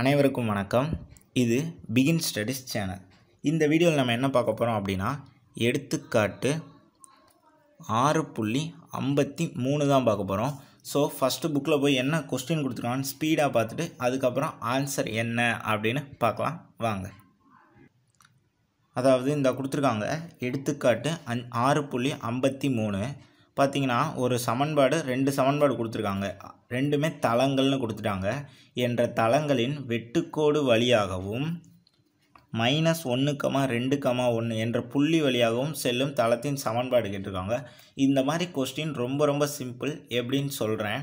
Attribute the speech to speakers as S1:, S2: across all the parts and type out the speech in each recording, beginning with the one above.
S1: அனைவருக்கும் வணக்கம் இது பிகின் ஸ்டடிஸ் சேனல் இந்த வீடியோவில் நம்ம என்ன பார்க்க போகிறோம் அப்படின்னா எடுத்துக்காட்டு ஆறு புள்ளி ஐம்பத்தி மூணு தான் பார்க்க போகிறோம் ஸோ ஃபஸ்ட்டு புக்கில் போய் என்ன கொஸ்டின் கொடுத்துருக்கான்னு ஸ்பீடாக பார்த்துட்டு அதுக்கப்புறம் ஆன்சர் என்ன அப்படின்னு பார்க்கலாம் வாங்க அதாவது இந்த கொடுத்துருக்காங்க எடுத்துக்காட்டு அஞ் ஆறு புள்ளி ஐம்பத்தி மூணு பார்த்திங்கன்னா ஒரு சமன்பாடு ரெண்டு சமன்பாடு கொடுத்துருக்காங்க ரெண்டுமே தளங்கள்னு கொடுத்துட்டாங்க என்ற தளங்களின் வெட்டுக்கோடு வழியாகவும் மைனஸ் ஒன்று கமா ரெண்டு கமா ஒன்று என்ற புள்ளி வழியாகவும் செல்லும் தளத்தின் சமன்பாடு கேட்டிருக்காங்க இந்த மாதிரி கொஸ்டின் ரொம்ப ரொம்ப சிம்பிள் எப்படின்னு சொல்கிறேன்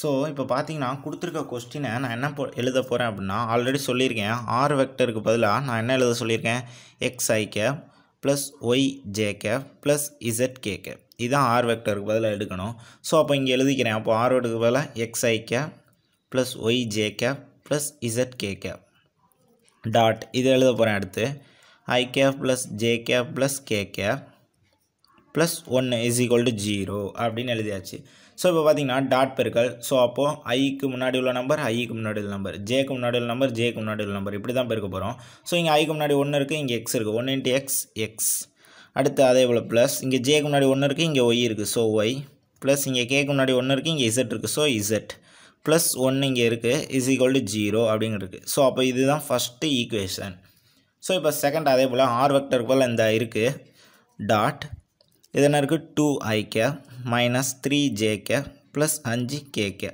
S1: ஸோ இப்போ பார்த்தீங்கன்னா கொடுத்துருக்க கொஸ்டினை நான் என்ன போ எழுத போகிறேன் அப்படின்னா ஆல்ரெடி சொல்லியிருக்கேன் ஆறு வெக்டருக்கு பதிலாக நான் என்ன எழுத சொல்லியிருக்கேன் X I cap plus Y J K plus Z K K K இதுதான் ஆர் வெக்டருக்கு பதிலாக எடுக்கணும் ஸோ அப்போ இங்கே எழுதிக்கிறேன் அப்போ ஆர் பதிலாக X I cap plus Y J cap plus Z K cap dot இது எழுத போகிறேன் அடுத்து I cap plus J cap plus K cap plus ஒன்று இஸ் ஈக்குவல் டு ஜீரோ அப்படின்னு எழுதியாச்சு ஸோ இப்போ பார்த்தீங்கன்னா டாட் பெருக்கல் ஸோ அப்போது ஐக்கு முன்னாடி உள்ள நம்பர் ஐக்கு முன்னாடி உள்ள நம்பர் ஜேக்கு முன்னாடி உள்ள நம்பர் ஜேக்கு முன்னாடி உள்ள நம்பர் இப்படி தான் பெருக்க போகிறோம் ஸோ இங்கே ஐக்கு முன்னாடி ஒன்று இருக்குது இங்கே எக்ஸ் இருக்குது ஒன் இன்ட்டு எக்ஸ் எக்ஸ் அடுத்து அதே போல் ப்ளஸ் இங்கே ஜேக்கு முன்னாடி ஒன்று இருக்குது இங்கே ஒய் இருக்குது ஸோ ஒய் ப்ளஸ் இங்கே கேக்கு முன்னாடி ஒன்று இருக்குது இங்கே இசட் இருக்குது ஸோ இசட் ப்ளஸ் ஒன்று இங்கே இருக்குது இஸ் ஈக்குவல் டு ஜீரோ அப்படிங்கிறது ஸோ அப்போ இதுதான் ஃபஸ்ட்டு ஈக்குவேஷன் ஸோ இப்போ செகண்ட் அதே போல் ஆர் வெக்டர் போல் இந்த இருக்குது டாட் இது என்ன இருக்குது two I cap minus three J K plus அஞ்சு K K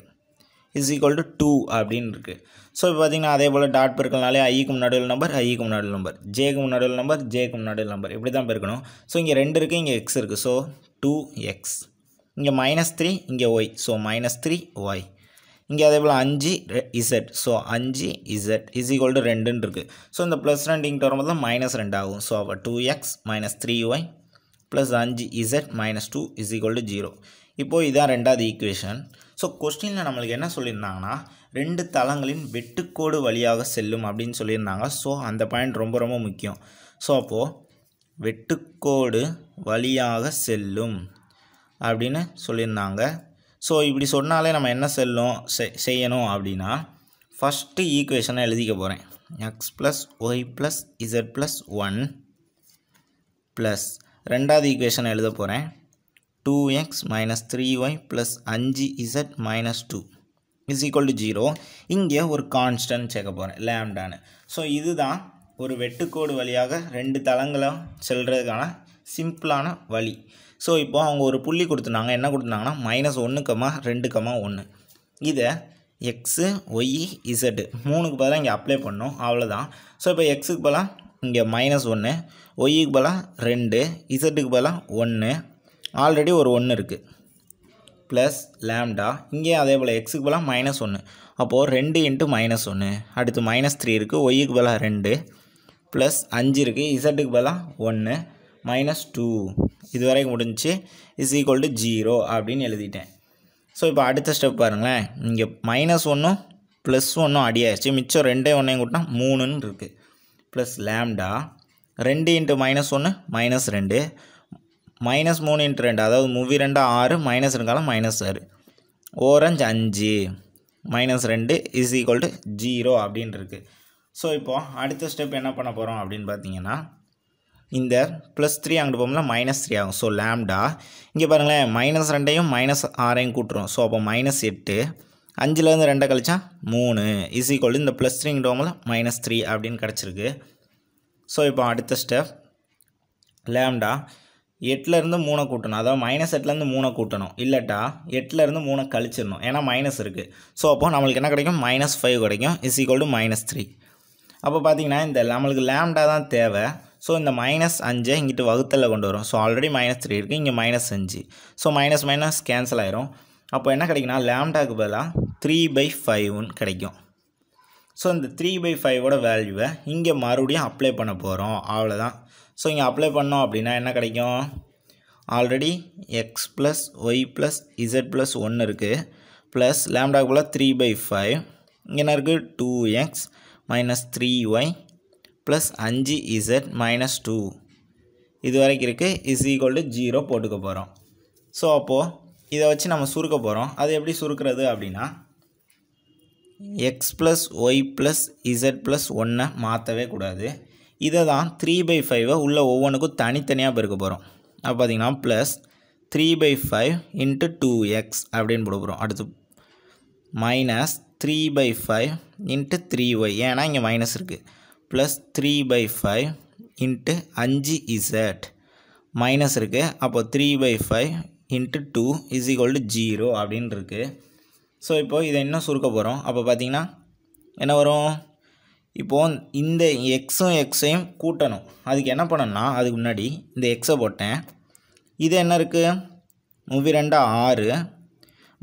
S1: is equal to two அப்படின்னு இருக்குது ஸோ இப்போ பார்த்தீங்கன்னா அதே போல் டாட் பெருக்கல்னாலே ஐக்கு முன்னாடி நம்பர் ஐக்கு முன்னாடி நம்பர் ஜேக்கு முன்னாடி நம்பர் ஜேக்கு முன்னாடி நம்பர் இப்படி தான் பெருக்கணும் ஸோ இங்கே ரெண்டு இருக்குது இங்கே எக்ஸ் இருக்குது ஸோ டூ எக்ஸ் இங்கே மைனஸ் த்ரீ இங்கே Y so minus three Y இங்கே அதே போல் அஞ்சு இசட் ஸோ அஞ்சு இசட் இஸ் ஈக்குவல் டு ரெண்டுன்னு இருக்குது ஸோ இந்த ப்ளஸ் ரெண்டு இங்கிட்ட வரும்போது தான் மைனஸ் ரெண்டு ஆகும் ஸோ அப்போ two X minus three Y plus அஞ்சு Z minus two is to 0. Zero இப்போது இதான் ரெண்டாவது ஈக்குவேஷன் ஸோ கொஸ்டினில் நம்மளுக்கு என்ன சொல்லியிருந்தாங்கன்னா ரெண்டு தளங்களின் வெட்டுக்கோடு வழியாக செல்லும் அப்படின்னு சொல்லியிருந்தாங்க ஸோ அந்த பாயிண்ட் ரொம்ப ரொம்ப முக்கியம் ஸோ அப்போது வெட்டுக்கோடு வழியாக செல்லும் அப்படின்னு சொல்லிருந்தாங்க ஸோ இப்படி சொன்னாலே நம்ம என்ன செல்லும் செய்யணும் அப்படின்னா ஃபஸ்ட்டு ஈக்குவேஷனை போகிறேன் plus Y plus Z plus one plus ரெண்டாவது ஈக்குவேஷனை எழுத போகிறேன் two X minus three Y plus அஞ்சு Z minus two is equal to zero இங்கே ஒரு கான்ஸ்டன்ட் சேர்க்க போகிறேன் லேம்டான்னு ஸோ இதுதான் ஒரு வெட்டுக்கோடு வழியாக ரெண்டு தளங்களை செல்கிறதுக்கான சிம்பிளான வழி ஸோ இப்போது அவங்க ஒரு புள்ளி கொடுத்துருந்தாங்க என்ன கொடுத்துனாங்கன்னா மைனஸ் ஒன்று கம்மா ஒன்று இதை எக்ஸு ஒய் இசட்டு மூணுக்கு பதிலாக இங்கே அப்ளை பண்ணோம் அவ்வளோதான் ஸோ இப்போ எக்ஸுக்கு பதிலாக இங்கே மைனஸ் ஒன்று ஒய்க்கு பலம் ரெண்டு இசட்டுக்கு பலம் ஒன்று ஆல்ரெடி ஒரு ஒன்று இருக்குது ப்ளஸ் லேம்டா இங்கே அதே போல் எக்ஸுக்கு பலம் மைனஸ் ஒன்று அப்போது ரெண்டு இன்ட்டு மைனஸ் ஒன்று அடுத்து மைனஸ் த்ரீ இருக்குது ஒய்யுக்கு பலம் ரெண்டு ப்ளஸ் அஞ்சு இருக்குது இசட்டுக்கு பலம் ஒன்று மைனஸ் டூ இது வரைக்கும் முடிஞ்சு இஸ் ஈக்குவல் டு ஜீரோ அப்படின்னு எழுதிட்டேன் ஸோ இப்போ அடுத்த ஸ்டெப் பாருங்களேன் இங்கே மைனஸ் ஒன்றும் ப்ளஸ் ஒன்றும் அடியாயிருச்சு மிச்சம் ரெண்டே ஒன்றையும் கூட்டினா மூணுன்னு இருக்குது ப்ளஸ் லேம்டா ரெண்டு இன்ட்டு மைனஸ் ஒன்று மைனஸ் ரெண்டு மைனஸ் மூணு இன்ட்டு ரெண்டு அதாவது மூவி ரெண்டு ஆறு மைனஸ் ரெண்டாலும் மைனஸ் ஆறு ஓரஞ்சு அஞ்சு மைனஸ் ரெண்டு இஸ் ஈக்குவல் ஜீரோ அப்படின்னு ஸோ இப்போது அடுத்த ஸ்டெப் என்ன பண்ண போகிறோம் அப்படின்னு பார்த்தீங்கன்னா இந்த ப்ளஸ் த்ரீ அங்கிட்டு போகும்போது மைனஸ் த்ரீ ஆகும் ஸோ லேம்டா இங்கே பாருங்களேன் மைனஸ் ரெண்டையும் மைனஸ் ஆறையும் கூட்டுரும் ஸோ அப்போ மைனஸ் எட்டு அஞ்சுலேருந்து ரெண்டை கழிச்சா மூணு இசி ஈக்குவல் இந்த ப்ளஸ் த்ரீ டோமில் மைனஸ் த்ரீ அப்படின்னு கிடச்சிருக்கு ஸோ இப்போ அடுத்த ஸ்டெப் லேம்டா எட்டுலேருந்து மூணை கூட்டணும் அதாவது மைனஸ் எட்டுலேருந்து மூணை கூட்டணும் இல்லட்டா எட்டுலேருந்து மூணை கழிச்சிடணும் ஏன்னா மைனஸ் இருக்குது ஸோ அப்போது நம்மளுக்கு என்ன கிடைக்கும் மைனஸ் ஃபைவ் கிடைக்கும் is equal to minus three அப்போ பார்த்திங்கன்னா இந்த நம்மளுக்கு லேம்டா தான் தேவை ஸோ இந்த மைனஸ் அஞ்சை இங்கிட்டு வகுத்தலில் கொண்டு வரும் ஸோ ஆல்ரெடி மைனஸ் த்ரீ இருக்குது இங்கே மைனஸ் அஞ்சு ஸோ மைனஸ் மைனஸ் கேன்சல் ஆயிரும் அப்போ என்ன கிடைக்குன்னா லேம்டாக்கு பதிலாக த்ரீ பை ஃபைவ்னு கிடைக்கும் ஸோ இந்த த்ரீ பை ஃபைவோட வேல்யூவை இங்கே மறுபடியும் அப்ளை பண்ண போகிறோம் அவ்வளோதான் ஸோ இங்கே அப்ளை பண்ணோம் அப்படின்னா என்ன கிடைக்கும் already X plus Y plus Z plus ஒன்று இருக்குது ப்ளஸ் லேம்டாக்கு பதிலாக த்ரீ பை ஃபைவ் இங்கே என்ன இருக்குது two X minus three Y plus அஞ்சு இசட் மைனஸ் டூ இது வரைக்கும் இருக்குது இஸ் ஈக்குவல் டு ஜீரோ போட்டுக்க போகிறோம் ஸோ அப்போது இதை வச்சு நம்ம சுருக்க போகிறோம் அது எப்படி சுருக்கிறது அப்படின்னா X plus Y plus Z plus ஒன்றை மாற்றவே கூடாது இதை தான் த்ரீ பை ஃபைவை உள்ளே ஒவ்வொன்றுக்கும் தனித்தனியாக பெருக்க போகிறோம் அப்போ பார்த்திங்கன்னா plus three by five into two X அப்படின்னு போட அடுத்து minus three by five into three Y ஏன்னா இங்கே மைனஸ் இருக்குது plus three by five into அஞ்சு இசட் மைனஸ் இருக்குது அப்போ three by five into two is equal to zero அப்படின்னு இருக்குது ஸோ இப்போது இதை இன்னும் சுருக்க போகிறோம் அப்போ பார்த்திங்கன்னா என்ன வரும் இப்போது இந்த எக்ஸும் எக்ஸையும் கூட்டணும் அதுக்கு என்ன பண்ணணும்னா அதுக்கு முன்னாடி இந்த எக்ஸை போட்டேன் இது என்ன இருக்குது மூவி ரெண்டு ஆறு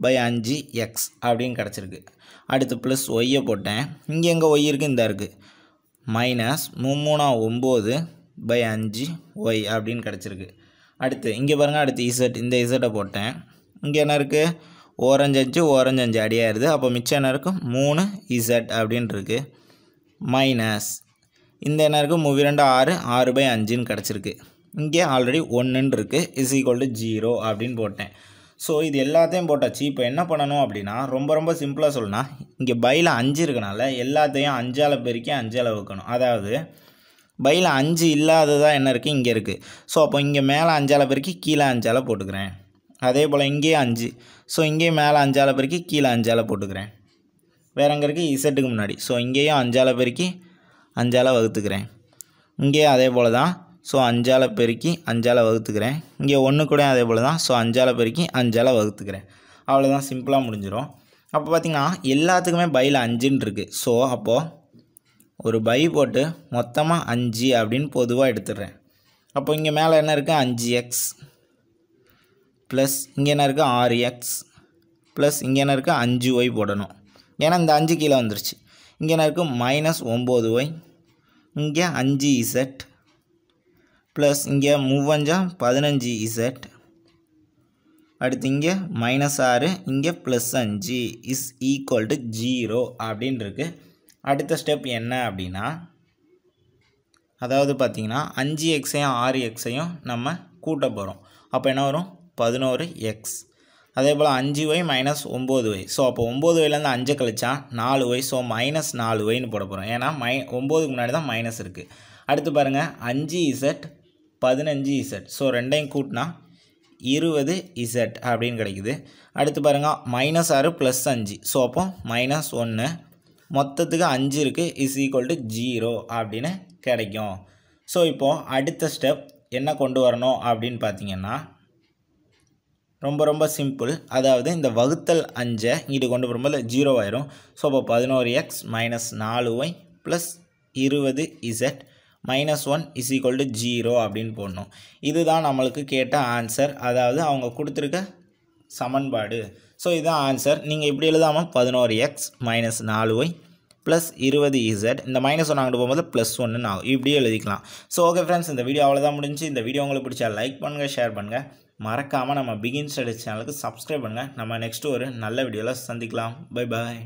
S1: பை அஞ்சு எக்ஸ் அப்படின்னு கிடச்சிருக்கு அடுத்து ப்ளஸ் ஒய்யை போட்டேன் இங்கே எங்கே ஒய் இருக்குது இந்த இருக்குது மைனஸ் மூணு மூணா ஒம்பது பை அஞ்சு ஒய் அப்படின்னு கிடச்சிருக்கு அடுத்து இங்கே பாருங்கள் அடுத்து இசட் இந்த இசட்டை போட்டேன் இங்கே என்ன இருக்குது ஓரஞ்சு அஞ்சு ஓரஞ்சு அஞ்சு அடியாயிருது அப்போ மிச்சம் என்ன இருக்கும் மூணு இசட் அப்படின்ட்டுருக்கு மைனஸ் இந்த என்ன இருக்குது மூவி ரெண்டு ஆறு ஆறு பை அஞ்சுன்னு கிடச்சிருக்கு இங்கே ஆல்ரெடி ஒன்றுன்னு இருக்குது இஸ் ஈக்குவல் டு ஜீரோ அப்படின்னு போட்டேன் ஸோ இது எல்லாத்தையும் போட்டாச்சு இப்போ என்ன பண்ணணும் அப்படின்னா ரொம்ப ரொம்ப சிம்பிளாக சொல்லணும்னா இங்கே பையில் அஞ்சு இருக்கனால எல்லாத்தையும் அஞ்சால் பெருக்கி அஞ்சால் வைக்கணும் அதாவது பையில் அஞ்சு இல்லாததாக என்ன இருக்குது இங்கே இருக்குது ஸோ அப்போ இங்கே மேலே அஞ்சால பெருக்கி கீழே அஞ்சாலை போட்டுக்கிறேன் அதே போல் இங்கேயும் அஞ்சு ஸோ இங்கேயும் மேலே அஞ்சால பெருக்கி கீழே அஞ்சாலை போட்டுக்கிறேன் வேறு அங்கே இருக்குது இசட்டுக்கு முன்னாடி ஸோ இங்கேயும் அஞ்சாலை பெருக்கி அஞ்சாலை வகுத்துக்கிறேன் இங்கேயும் அதே போல் தான் ஸோ அஞ்சால பெருக்கி அஞ்சாலை வகுத்துக்கிறேன் இங்கே ஒன்று கூட அதே போல் தான் ஸோ அஞ்சாலை பெருக்கி அஞ்சாலை வகுத்துக்கிறேன் அவ்வளோதான் சிம்பிளாக முடிஞ்சிடும் அப்போ பார்த்திங்கன்னா எல்லாத்துக்குமே பையில் அஞ்சுன்னு இருக்குது ஸோ அப்போது ஒரு பை போட்டு மொத்தமாக அஞ்சு அப்படின்னு பொதுவாக எடுத்துடுறேன் அப்போ இங்கே மேலே என்ன இருக்குது அஞ்சு எக்ஸ் ப்ளஸ் இங்கே என்ன இருக்குது ஆறு எக்ஸ் ப்ளஸ் இங்கே என்ன இருக்குது அஞ்சு ஒய் போடணும் ஏன்னா இந்த அஞ்சு கீழே வந்துருச்சு இங்கே என்ன இருக்குது மைனஸ் ஒம்பது ஒய் இங்கே அஞ்சு இசட் ப்ளஸ் இங்கே மூவஞ்சா பதினஞ்சு இசட் அடுத்து இங்கே மைனஸ் ஆறு இங்கே ப்ளஸ் அஞ்சு இஸ் ஈக்குவல் டு ஜீரோ அப்படின்னு இருக்குது அடுத்த ஸ்டெப் என்ன அப்படின்னா அதாவது பார்த்திங்கன்னா அஞ்சு எக்ஸையும் ஆறு எக்ஸையும் நம்ம கூட்ட போகிறோம் அப்போ என்ன வரும் பதினோரு எக்ஸ் அதே போல் அஞ்சு ஒய் மைனஸ் ஒம்பது ஒய் ஸோ அப்போ ஒம்பது ஒய்லேருந்து அஞ்சு கழிச்சா நாலு ஒய் ஸோ மைனஸ் நாலு ஒய்னு போட போகிறோம் ஏன்னா மை ஒம்போதுக்கு முன்னாடி தான் மைனஸ் இருக்குது அடுத்து பாருங்கள் அஞ்சு இசட் பதினஞ்சு இசட் ஸோ ரெண்டையும் கூட்டினா இருபது இசட் அப்படின்னு கிடைக்குது அடுத்து பாருங்கள் மைனஸ் ஆறு ப்ளஸ் அஞ்சு ஸோ அப்போ மைனஸ் ஒன்று மொத்தத்துக்கு அஞ்சு இருக்குது இஸ் ஈக்குவல் டு ஜீரோ அப்படின்னு கிடைக்கும் ஸோ இப்போது அடுத்த ஸ்டெப் என்ன கொண்டு வரணும் அப்படின்னு பார்த்தீங்கன்னா ரொம்ப ரொம்ப சிம்பிள் அதாவது இந்த வகுத்தல் அஞ்சை இங்கிட்டு கொண்டு வரும்போது ஜீரோ ஆயிரும் ஸோ இப்போ பதினோரு எக்ஸ் மைனஸ் நாலு ஒய் ப்ளஸ் இருபது Z minus one is equal to zero அப்படின்னு போடணும் இதுதான் நம்மளுக்கு கேட்ட ஆன்சர் அதாவது அவங்க கொடுத்துருக்க சமன்பாடு ஸோ இதுதான் ஆன்சர் நீங்கள் இப்படி எழுதாமல் பதினோரு எக்ஸ் மைனஸ் நாலு ஒய் ப்ளஸ் இருபது இசட் இந்த மைனஸ் ஒன் அங்கிட்டு போகும்போது ப்ளஸ் ஒன்று ஆகும் இப்படியே எழுதிக்கலாம் ஸோ ஓகே ஃப்ரெண்ட்ஸ் இந்த வீடியோ அவ்வளோதான் முடிஞ்சு இந்த வீடியோ உங்களுக்கு பிடிச்சா லைக் பண்ணுங்கள் ஷேர் பண்ணுங்கள் மறக்காமல் நம்ம பிகின் ஸ்டடி சேனலுக்கு சப்ஸ்கிரைப் பண்ணுங்கள் நம்ம நெக்ஸ்ட்டு ஒரு நல்ல வீடியோவில் சந்திக்கலாம் பை பாய்